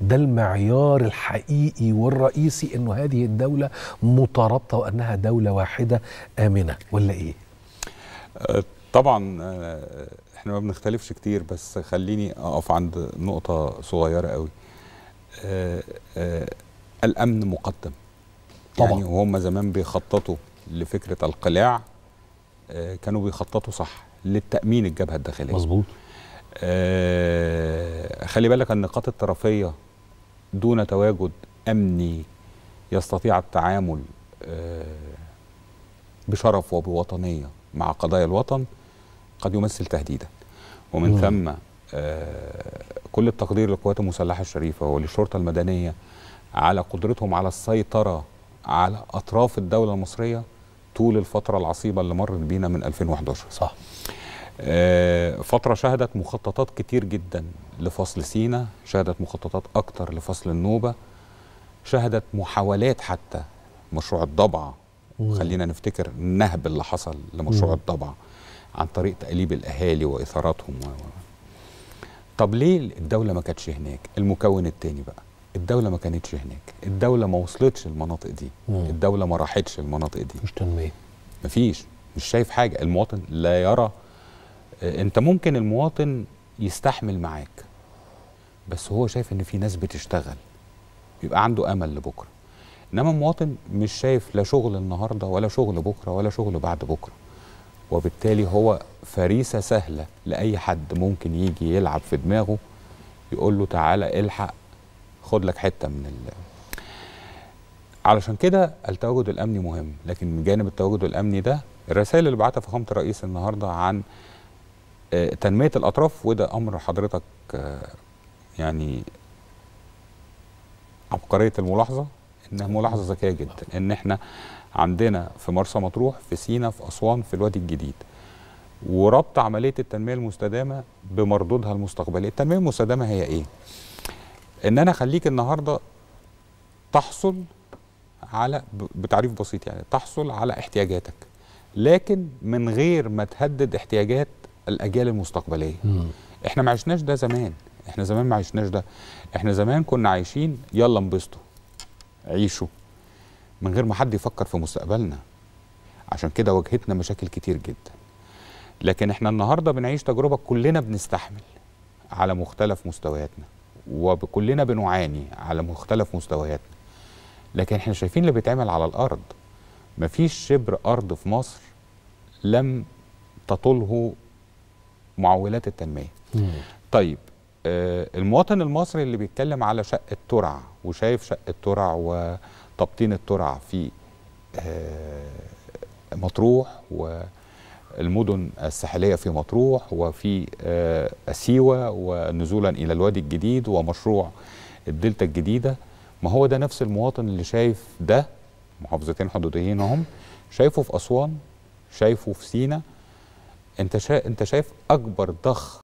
ده المعيار الحقيقي والرئيسي انه هذه الدولة مترابطة وانها دولة واحدة آمنة ولا ايه؟ أه، طبعا أه، احنا ما بنختلفش كتير بس خليني اقف عند نقطة صغيرة قوي أه، الامن مقدم طبعا يعني وهم زمان بيخططوا لفكرة القلاع كانوا بيخططوا صح للتأمين الجبهة الداخلية مظبوط آه، خلي بالك النقاط الطرفية دون تواجد أمني يستطيع التعامل آه، بشرف وبوطنية مع قضايا الوطن قد يمثل تهديدا ومن مم. ثم آه، كل التقدير للقوات المسلحة الشريفة وللشرطة المدنية على قدرتهم على السيطرة على أطراف الدولة المصرية طول الفترة العصيبة اللي مرت بينا من 2011 صح آه، فترة شهدت مخططات كتير جدا لفصل سينا شهدت مخططات أكتر لفصل النوبة شهدت محاولات حتى مشروع الضبعة خلينا نفتكر النهب اللي حصل لمشروع مم. الضبعة عن طريق تقليب الأهالي وإثاراتهم و... طب ليه الدولة ما كانتش هناك المكون التاني بقى الدولة ما كانتش هناك الدولة ما وصلتش المناطق دي مم. الدولة ما راحتش المناطق دي مش تنمية مفيش مش شايف حاجة المواطن لا يرى آه، انت ممكن المواطن يستحمل معاك بس هو شايف ان في ناس بتشتغل يبقى عنده امل لبكره انما المواطن مش شايف لا شغل النهارده ولا شغل بكره ولا شغل بعد بكره وبالتالي هو فريسه سهله لاي حد ممكن يجي يلعب في دماغه يقول له تعالى الحق خد لك حته من ال... علشان كده التواجد الامني مهم لكن من جانب التواجد الامني ده الرسائل اللي بعتها فخامه الرئيس النهارده عن آه، تنميه الاطراف وده امر حضرتك آه، يعني عبقريه الملاحظه انها ملاحظه ذكيه جدا ان احنا عندنا في مرسى مطروح في سينا في اسوان في الوادي الجديد وربط عمليه التنميه المستدامه بمردودها المستقبلي التنميه المستدامه هي ايه ان انا اخليك النهارده تحصل على بتعريف بسيط يعني تحصل على احتياجاتك لكن من غير ما تهدد احتياجات الاجيال المستقبليه مم. احنا ما عشناش ده زمان احنا زمان ما عشناش ده احنا زمان كنا عايشين يلا انبسطوا عيشوا من غير ما حد يفكر في مستقبلنا عشان كده واجهتنا مشاكل كتير جدا لكن احنا النهارده بنعيش تجربه كلنا بنستحمل على مختلف مستوياتنا وكلنا بنعاني على مختلف مستوياتنا لكن احنا شايفين اللي بيتعمل على الارض مفيش شبر ارض في مصر لم تطله معولات التنميه طيب آه، المواطن المصري اللي بيتكلم على شق الترع وشايف شق الترع وتبطين الترع في آه، مطروح والمدن الساحليه في مطروح وفي اسيوه آه، ونزولا الى الوادي الجديد ومشروع الدلتا الجديده ما هو ده نفس المواطن اللي شايف ده محافظتين حدوديين هم شايفه في اسوان شايفه في سينا انت شا... انت شايف اكبر ضخ